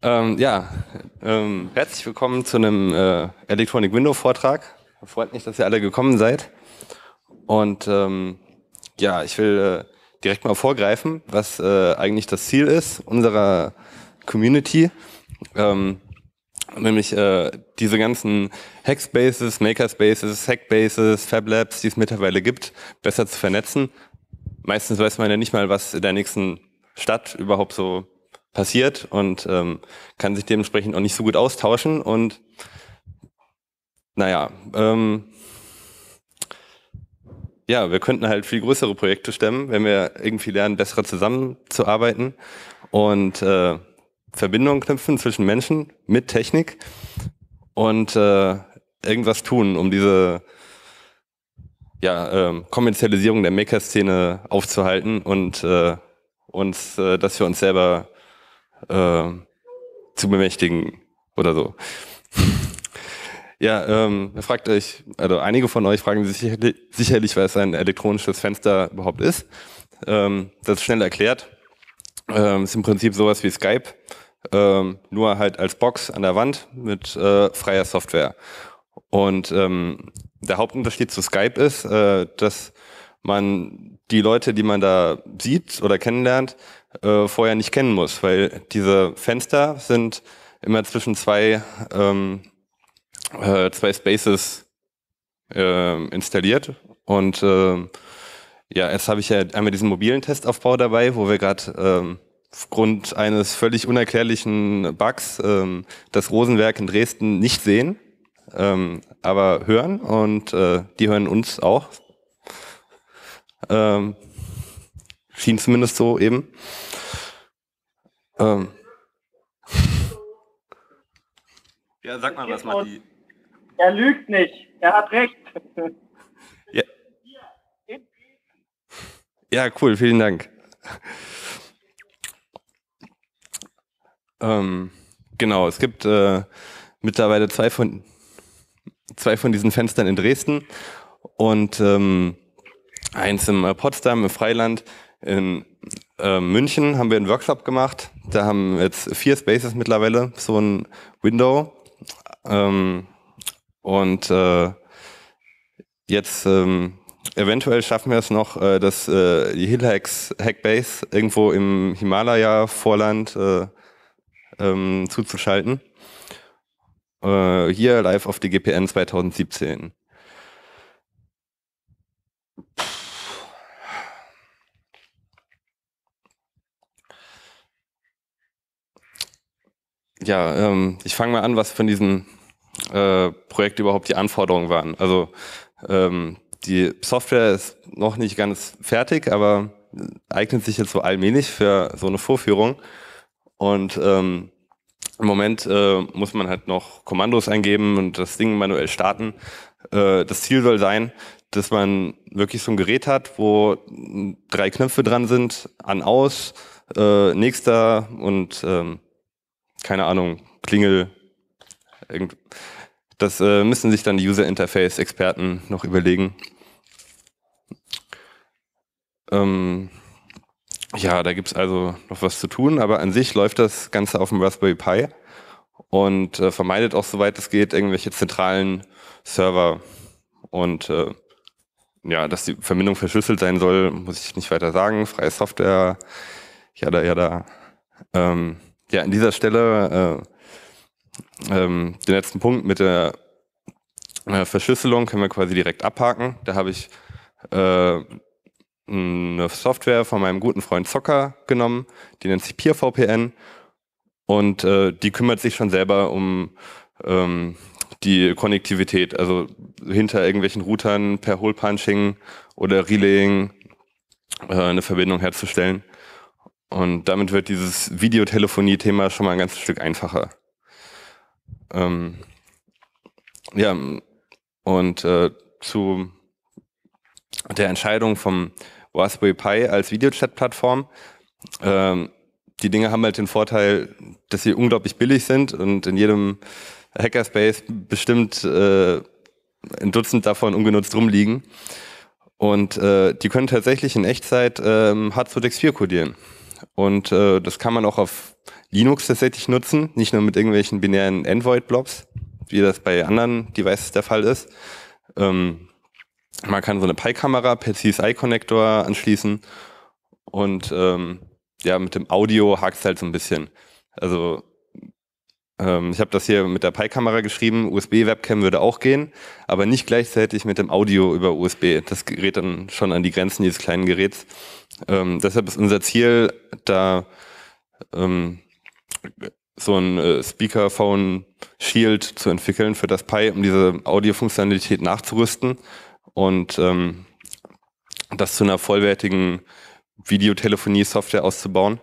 Ähm, ja, ähm, herzlich willkommen zu einem äh, Electronic Window Vortrag. Freut mich, dass ihr alle gekommen seid. Und ähm, ja, ich will äh, direkt mal vorgreifen, was äh, eigentlich das Ziel ist unserer Community. Ähm, nämlich äh, diese ganzen Hackspaces, Makerspaces, Hackbases, Fablabs, die es mittlerweile gibt, besser zu vernetzen. Meistens weiß man ja nicht mal, was in der nächsten Stadt überhaupt so passiert und ähm, kann sich dementsprechend auch nicht so gut austauschen. Und naja, ähm, ja, wir könnten halt viel größere Projekte stemmen, wenn wir irgendwie lernen, besser zusammenzuarbeiten und äh, Verbindungen knüpfen zwischen Menschen mit Technik und äh, irgendwas tun, um diese ja, ähm, Kommerzialisierung der Maker-Szene aufzuhalten und äh, uns, äh, dass wir uns selber äh, zu bemächtigen oder so. Ja, ähm, fragt euch, also einige von euch fragen sich sicherlich, was ein elektronisches Fenster überhaupt ist. Ähm, das ist schnell erklärt. Ähm, ist im Prinzip sowas wie Skype, ähm, nur halt als Box an der Wand mit äh, freier Software. Und ähm, der Hauptunterschied zu Skype ist, äh, dass man die Leute, die man da sieht oder kennenlernt, äh, vorher nicht kennen muss, weil diese Fenster sind immer zwischen zwei, ähm, äh, zwei Spaces äh, installiert und ähm, ja, jetzt habe ich ja einmal diesen mobilen Testaufbau dabei, wo wir gerade ähm, aufgrund eines völlig unerklärlichen Bugs ähm, das Rosenwerk in Dresden nicht sehen, ähm, aber hören und äh, die hören uns auch. Ähm, Schien zumindest so eben. Ähm. Ja, sag mal was, Matti. Er lügt nicht. Er hat recht. Ja. ja, cool. Vielen Dank. Ähm, genau, es gibt äh, mittlerweile zwei von, zwei von diesen Fenstern in Dresden und ähm, eins in äh, Potsdam im Freiland in äh, München haben wir einen Workshop gemacht. Da haben jetzt vier Spaces mittlerweile so ein Window. Ähm, und äh, jetzt ähm, eventuell schaffen wir es noch, äh, dass äh, die Hillhacks Hackbase irgendwo im Himalaya-Vorland äh, ähm, zuzuschalten. Äh, hier live auf die GPN 2017. Ja, ähm, ich fange mal an, was von diesem äh, Projekt überhaupt die Anforderungen waren. Also ähm, die Software ist noch nicht ganz fertig, aber eignet sich jetzt so allmählich für so eine Vorführung. Und ähm, im Moment äh, muss man halt noch Kommandos eingeben und das Ding manuell starten. Äh, das Ziel soll sein, dass man wirklich so ein Gerät hat, wo drei Knöpfe dran sind, an, aus, äh, nächster und ähm, keine Ahnung, Klingel, irgend das äh, müssen sich dann die User Interface Experten noch überlegen. Ähm, ja, da gibt es also noch was zu tun, aber an sich läuft das Ganze auf dem Raspberry Pi und äh, vermeidet auch, soweit es geht, irgendwelche zentralen Server. Und äh, ja, dass die Verbindung verschlüsselt sein soll, muss ich nicht weiter sagen. Freie Software, ja da, ja da. Ähm, ja, an dieser Stelle äh, ähm, den letzten Punkt mit der äh, Verschlüsselung können wir quasi direkt abhaken. Da habe ich äh, eine Software von meinem guten Freund Zocker genommen, die nennt sich PeerVPN und äh, die kümmert sich schon selber um ähm, die Konnektivität, also hinter irgendwelchen Routern per Hole-Punching oder Relaying äh, eine Verbindung herzustellen. Und damit wird dieses Videotelefonie-Thema schon mal ein ganzes Stück einfacher. Ähm, ja, und äh, zu der Entscheidung vom Raspberry Pi als Videochat-Plattform. Ähm, die Dinge haben halt den Vorteil, dass sie unglaublich billig sind und in jedem Hackerspace bestimmt äh, ein Dutzend davon ungenutzt rumliegen. Und äh, die können tatsächlich in Echtzeit ähm, h 2 4 kodieren. Und äh, das kann man auch auf Linux tatsächlich nutzen, nicht nur mit irgendwelchen binären Envoid-Blobs, wie das bei anderen Devices der Fall ist. Ähm, man kann so eine Pi-Kamera per CSI-Connector anschließen und ähm, ja, mit dem Audio hakt es halt so ein bisschen. Also ähm, ich habe das hier mit der Pi-Kamera geschrieben, USB-Webcam würde auch gehen, aber nicht gleichzeitig mit dem Audio über USB. Das gerät dann schon an die Grenzen dieses kleinen Geräts. Ähm, deshalb ist unser Ziel, da ähm, so ein äh, phone Shield zu entwickeln für das Pi, um diese Audio-Funktionalität nachzurüsten und ähm, das zu einer vollwertigen Videotelefonie-Software auszubauen.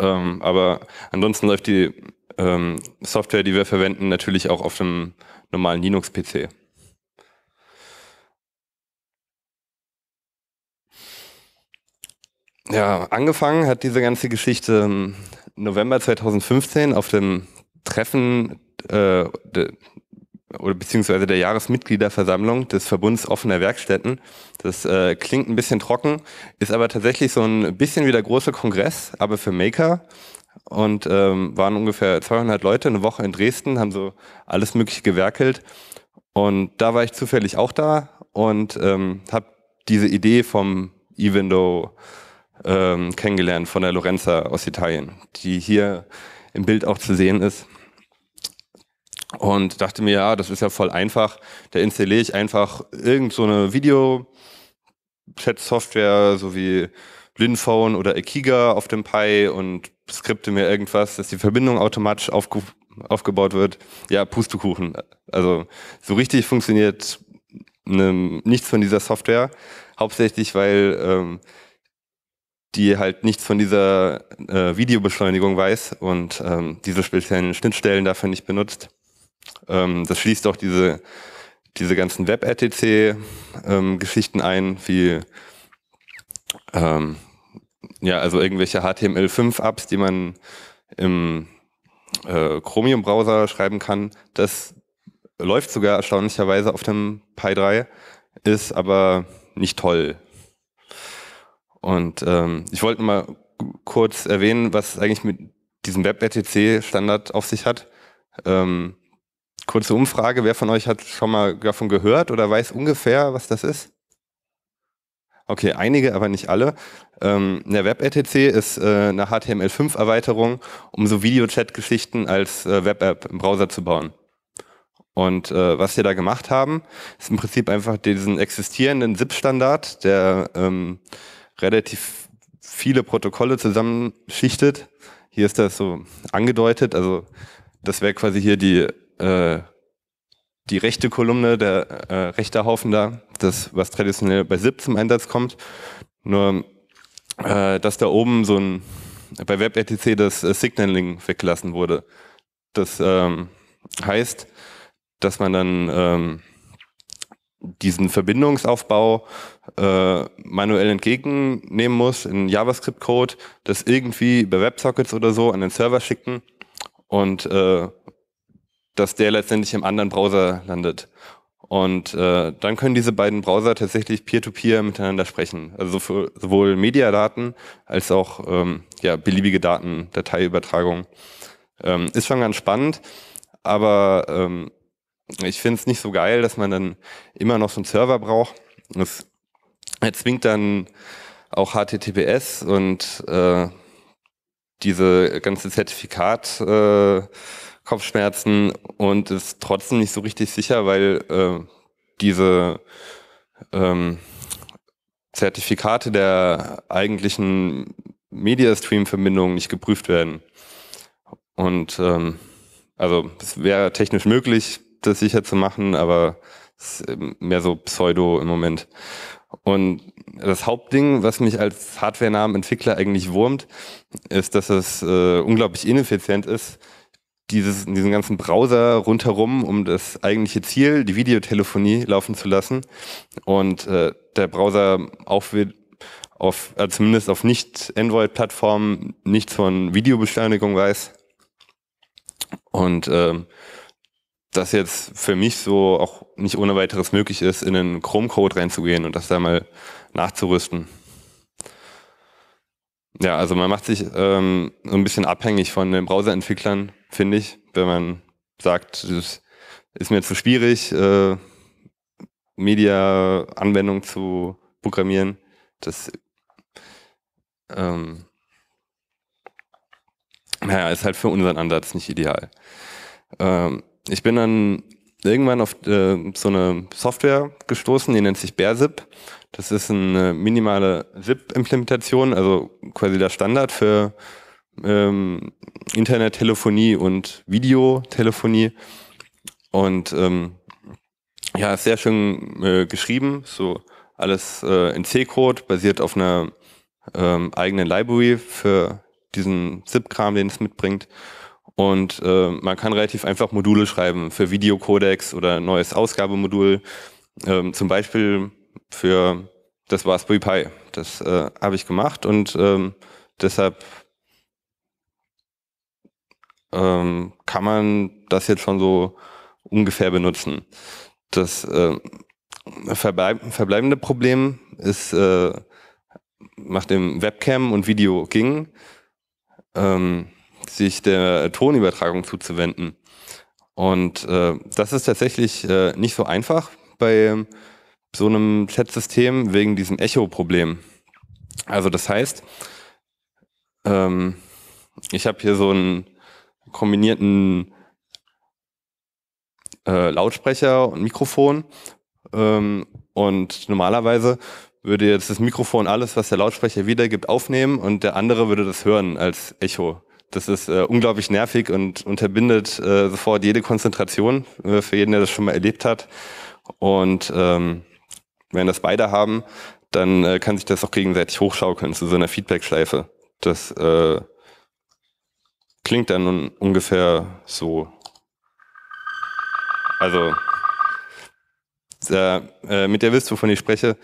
Ähm, aber ansonsten läuft die ähm, Software, die wir verwenden, natürlich auch auf dem normalen Linux-PC. Ja, angefangen hat diese ganze Geschichte ähm, November 2015 auf dem Treffen äh, de, oder beziehungsweise der Jahresmitgliederversammlung des Verbunds offener Werkstätten. Das äh, klingt ein bisschen trocken, ist aber tatsächlich so ein bisschen wie der große Kongress, aber für Maker und ähm, waren ungefähr 200 Leute eine Woche in Dresden, haben so alles Mögliche gewerkelt. Und da war ich zufällig auch da und ähm, habe diese Idee vom E-Window ähm, kennengelernt von der Lorenza aus Italien, die hier im Bild auch zu sehen ist. Und dachte mir, ja, das ist ja voll einfach. Da installiere ich einfach irgend so eine Video-Chat-Software, so wie Blindphone oder Akiga auf dem Pi und skripte mir irgendwas, dass die Verbindung automatisch aufge aufgebaut wird. Ja, Pustekuchen. Also so richtig funktioniert ne, nichts von dieser Software, hauptsächlich weil ähm, die halt nichts von dieser äh, Videobeschleunigung weiß und ähm, diese speziellen Schnittstellen dafür nicht benutzt. Ähm, das schließt auch diese, diese ganzen webrtc rtc ähm, geschichten ein, wie ähm, ja, also irgendwelche HTML5-Apps, die man im äh, Chromium-Browser schreiben kann, das läuft sogar erstaunlicherweise auf dem Pi 3, ist aber nicht toll. Und ähm, ich wollte mal kurz erwähnen, was eigentlich mit diesem WebRTC-Standard auf sich hat. Ähm, kurze Umfrage, wer von euch hat schon mal davon gehört oder weiß ungefähr, was das ist? Okay, einige, aber nicht alle. Ähm, der WebRTC ist äh, eine HTML5-Erweiterung, um so Videochat-Geschichten als äh, Web-App im Browser zu bauen. Und äh, was wir da gemacht haben, ist im Prinzip einfach diesen existierenden ZIP-Standard, der ähm, relativ viele Protokolle zusammenschichtet. Hier ist das so angedeutet. Also das wäre quasi hier die, äh, die rechte Kolumne, der äh, rechte Haufen da das, was traditionell bei SIP zum Einsatz kommt. Nur, äh, dass da oben so ein, bei WebRTC das äh, Signaling weggelassen wurde. Das ähm, heißt, dass man dann ähm, diesen Verbindungsaufbau äh, manuell entgegennehmen muss in JavaScript-Code, das irgendwie bei Websockets oder so an den Server schicken und äh, dass der letztendlich im anderen Browser landet. Und äh, dann können diese beiden Browser tatsächlich peer-to-peer -peer miteinander sprechen. Also für sowohl Mediadaten als auch ähm, ja, beliebige Daten, Dateiübertragung. Ähm, ist schon ganz spannend, aber ähm, ich finde es nicht so geil, dass man dann immer noch so einen Server braucht. Das erzwingt dann auch HTTPS und äh, diese ganze Zertifikat. Äh, Kopfschmerzen und ist trotzdem nicht so richtig sicher, weil äh, diese ähm, Zertifikate der eigentlichen Mediastream-Verbindungen nicht geprüft werden. Und ähm, also es wäre technisch möglich, das sicher zu machen, aber es ist mehr so Pseudo im Moment. Und das Hauptding, was mich als Hardware-Namen-Entwickler eigentlich wurmt, ist, dass es äh, unglaublich ineffizient ist, dieses, diesen ganzen Browser rundherum, um das eigentliche Ziel, die Videotelefonie, laufen zu lassen. Und äh, der Browser auf, auf äh, zumindest auf Nicht-Android-Plattformen nichts von Videobeschleunigung weiß. Und äh, das jetzt für mich so auch nicht ohne weiteres möglich ist, in den Chrome-Code reinzugehen und das da mal nachzurüsten. Ja, also man macht sich ähm, so ein bisschen abhängig von den Browserentwicklern, finde ich, wenn man sagt, das ist mir zu schwierig, äh, Media-Anwendung zu programmieren. Das ähm, naja, ist halt für unseren Ansatz nicht ideal. Ähm, ich bin dann irgendwann auf äh, so eine Software gestoßen, die nennt sich BearZip. Das ist eine minimale ZIP-Implementation, also quasi der Standard für ähm, Internettelefonie und Videotelefonie. Und ähm, ja, sehr schön äh, geschrieben, so alles äh, in C-Code, basiert auf einer ähm, eigenen Library für diesen ZIP-Kram, den es mitbringt. Und äh, man kann relativ einfach Module schreiben für Videocodex oder neues Ausgabemodul. Ähm, zum Beispiel für das Raspberry Pi. Das äh, habe ich gemacht und ähm, deshalb ähm, kann man das jetzt schon so ungefähr benutzen. Das äh, verbleib verbleibende Problem ist äh, nach dem Webcam und Video ging, ähm, sich der Tonübertragung zuzuwenden. Und äh, das ist tatsächlich äh, nicht so einfach bei so einem Chat-System wegen diesem Echo-Problem. Also das heißt, ähm, ich habe hier so ein kombinierten äh, Lautsprecher und Mikrofon. Ähm, und normalerweise würde jetzt das Mikrofon alles, was der Lautsprecher wiedergibt, aufnehmen und der andere würde das hören als Echo. Das ist äh, unglaublich nervig und unterbindet äh, sofort jede Konzentration äh, für jeden, der das schon mal erlebt hat. Und ähm, wenn das beide haben, dann äh, kann sich das auch gegenseitig hochschaukeln zu so einer Feedback-Schleife. Das äh, klingt dann ungefähr so. Also da, äh, äh, mit der wisst, wovon ich spreche.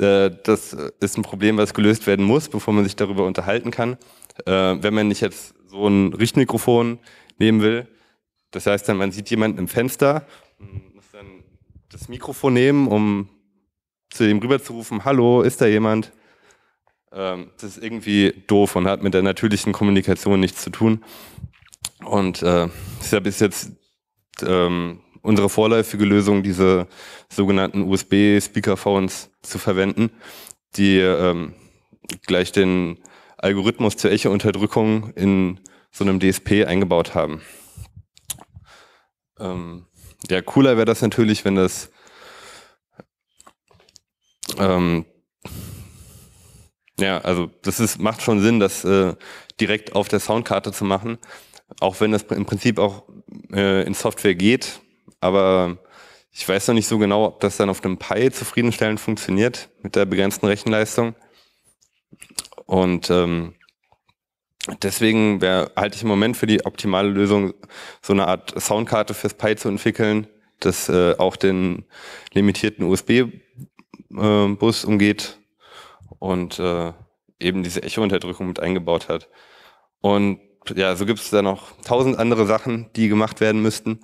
Äh, das ist ein Problem, was gelöst werden muss, bevor man sich darüber unterhalten kann. Äh, wenn man nicht jetzt so ein Richtmikrofon nehmen will, das heißt dann, man sieht jemanden im Fenster, muss dann das Mikrofon nehmen, um zu dem rüberzurufen, hallo, ist da jemand? Ähm, das ist irgendwie doof und hat mit der natürlichen Kommunikation nichts zu tun. Und äh, deshalb ist jetzt ähm, unsere vorläufige Lösung, diese sogenannten USB-Speaker-Phones zu verwenden, die ähm, gleich den Algorithmus zur Echo-Unterdrückung in so einem DSP eingebaut haben. Ähm, ja, cooler wäre das natürlich, wenn das ähm, ja, also das ist, macht schon Sinn, das äh, direkt auf der Soundkarte zu machen, auch wenn das im Prinzip auch äh, in Software geht, aber ich weiß noch nicht so genau, ob das dann auf dem Pi zufriedenstellend funktioniert mit der begrenzten Rechenleistung. Und ähm, deswegen wär, halte ich im Moment für die optimale Lösung, so eine Art Soundkarte fürs Pi zu entwickeln, das äh, auch den limitierten USB-Bus äh, umgeht und äh, eben diese Echo-Unterdrückung mit eingebaut hat. Und ja, so gibt es da noch tausend andere Sachen, die gemacht werden müssten.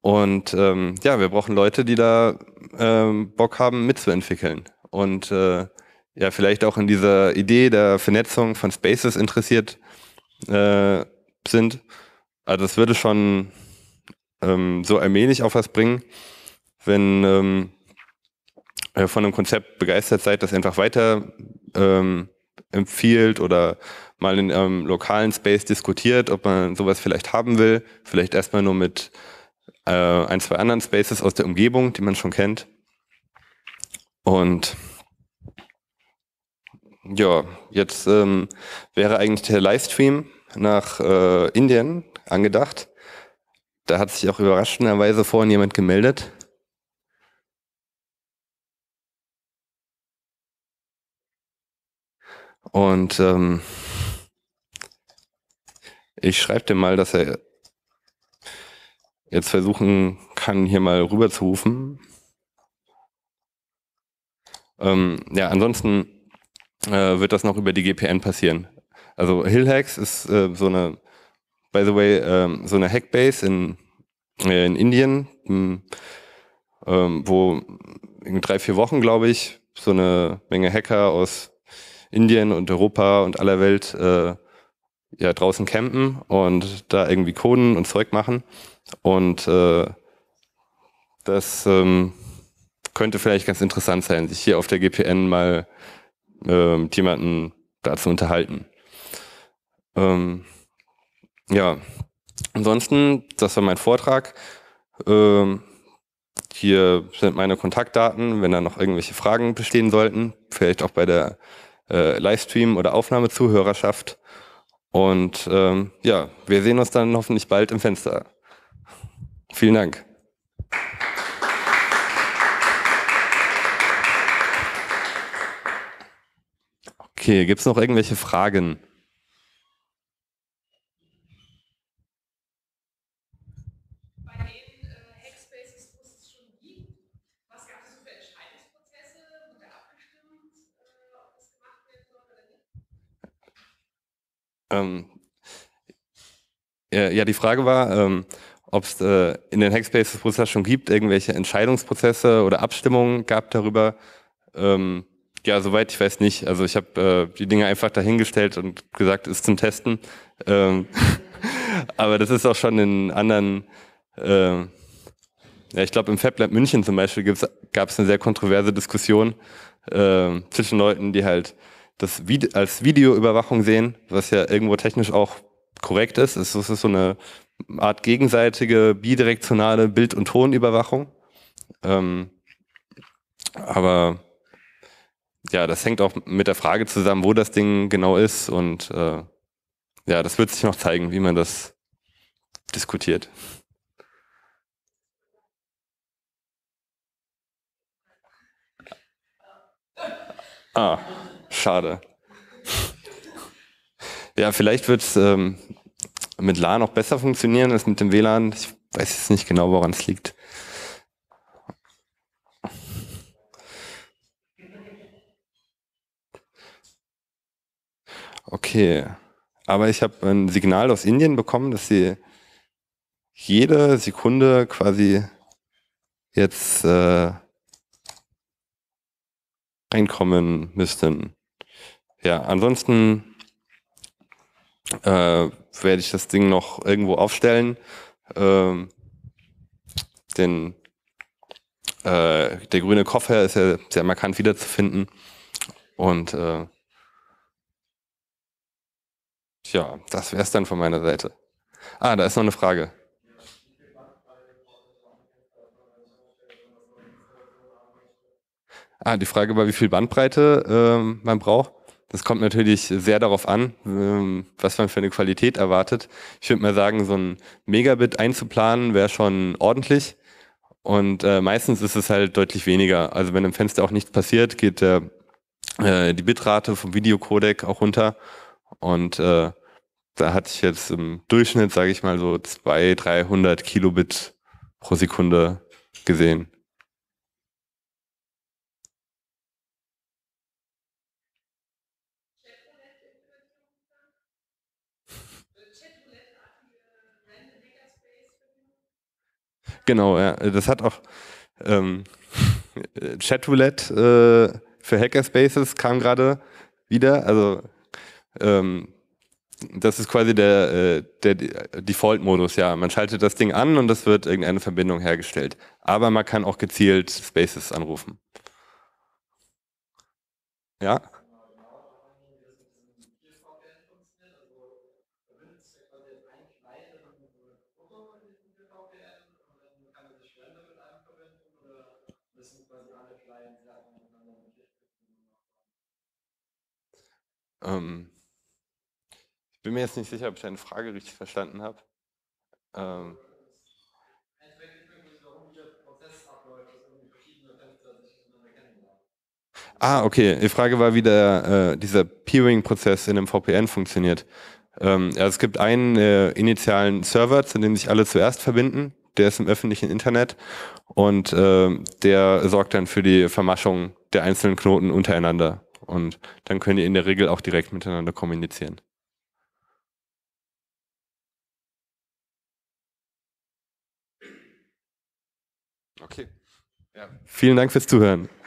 Und ähm, ja, wir brauchen Leute, die da ähm, Bock haben, mitzuentwickeln. Und äh, ja, vielleicht auch in dieser Idee der Vernetzung von Spaces interessiert äh, sind. Also es würde schon ähm, so allmählich auf was bringen, wenn ähm, äh, von einem Konzept begeistert seid, das einfach weiter ähm, empfiehlt oder mal in einem ähm, lokalen Space diskutiert, ob man sowas vielleicht haben will. Vielleicht erstmal nur mit äh, ein, zwei anderen Spaces aus der Umgebung, die man schon kennt. Und ja, jetzt ähm, wäre eigentlich der Livestream nach äh, Indien angedacht. Da hat sich auch überraschenderweise vorhin jemand gemeldet. Und ähm, ich schreibe dem mal, dass er jetzt versuchen kann, hier mal rüberzurufen. Ähm, ja, ansonsten äh, wird das noch über die GPN passieren. Also Hillhacks ist äh, so eine, by the way, äh, so eine Hackbase in, äh, in Indien, m, hm, ähm, wo in drei, vier Wochen, glaube ich, so eine Menge Hacker aus Indien und Europa und aller Welt äh, ja draußen campen und da irgendwie Coden und Zeug machen. Und äh, das ähm, könnte vielleicht ganz interessant sein, sich hier auf der GPN mal äh, mit jemandem da zu unterhalten. Ähm, ja, ansonsten, das war mein Vortrag. Ähm, hier sind meine Kontaktdaten, wenn da noch irgendwelche Fragen bestehen sollten, vielleicht auch bei der äh, Livestream oder Aufnahmezuhörerschaft. Und ähm, ja, wir sehen uns dann hoffentlich bald im Fenster. Vielen Dank. Okay, gibt es noch irgendwelche Fragen? Ähm, ja, die Frage war, ähm, ob es äh, in den Hackspaces-Prozess schon gibt, irgendwelche Entscheidungsprozesse oder Abstimmungen gab darüber. Ähm, ja, soweit ich weiß nicht. Also ich habe äh, die Dinge einfach dahingestellt und gesagt, ist zum Testen. Ähm, aber das ist auch schon in anderen, äh, ja, ich glaube im FabLab München zum Beispiel gab es eine sehr kontroverse Diskussion äh, zwischen Leuten, die halt das Vide als Videoüberwachung sehen, was ja irgendwo technisch auch korrekt ist. Es ist so eine Art gegenseitige bidirektionale Bild- und Tonüberwachung. Ähm, aber ja, das hängt auch mit der Frage zusammen, wo das Ding genau ist. Und äh, ja, das wird sich noch zeigen, wie man das diskutiert. Ah. Schade. Ja, vielleicht wird es ähm, mit LAN auch besser funktionieren als mit dem WLAN. Ich weiß jetzt nicht genau, woran es liegt. Okay. Aber ich habe ein Signal aus Indien bekommen, dass sie jede Sekunde quasi jetzt äh, reinkommen müssten ja, ansonsten äh, werde ich das Ding noch irgendwo aufstellen. Ähm, denn äh, der grüne Koffer ist ja sehr markant wiederzufinden. Und äh, ja, das wäre es dann von meiner Seite. Ah, da ist noch eine Frage. Ah, die Frage war, wie viel Bandbreite ähm, man braucht. Das kommt natürlich sehr darauf an, ähm, was man für eine Qualität erwartet. Ich würde mal sagen, so ein Megabit einzuplanen wäre schon ordentlich. Und äh, meistens ist es halt deutlich weniger. Also wenn im Fenster auch nichts passiert, geht äh, die Bitrate vom Videocodec auch runter. Und äh, da hatte ich jetzt im Durchschnitt, sage ich mal, so 200, 300 Kilobit pro Sekunde gesehen. Genau, ja. Das hat auch ähm, Chatroulette äh, für Hackerspaces kam gerade wieder. Also ähm, das ist quasi der, äh, der Default-Modus, ja. Man schaltet das Ding an und es wird irgendeine Verbindung hergestellt. Aber man kann auch gezielt Spaces anrufen. Ja? Ähm, ich bin mir jetzt nicht sicher, ob ich deine Frage richtig verstanden habe. Ähm, Ah, okay. Die Frage war, wie der, äh, dieser Peering-Prozess in einem VPN funktioniert. Ähm, ja, es gibt einen äh, initialen Server, zu dem sich alle zuerst verbinden der ist im öffentlichen Internet und äh, der sorgt dann für die Vermaschung der einzelnen Knoten untereinander. Und dann können die in der Regel auch direkt miteinander kommunizieren. Okay. Ja. Vielen Dank fürs Zuhören.